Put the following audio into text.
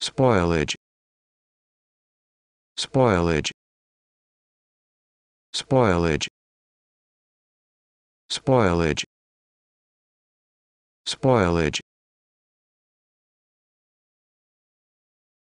spoilage spoilage spoilage spoilage spoilage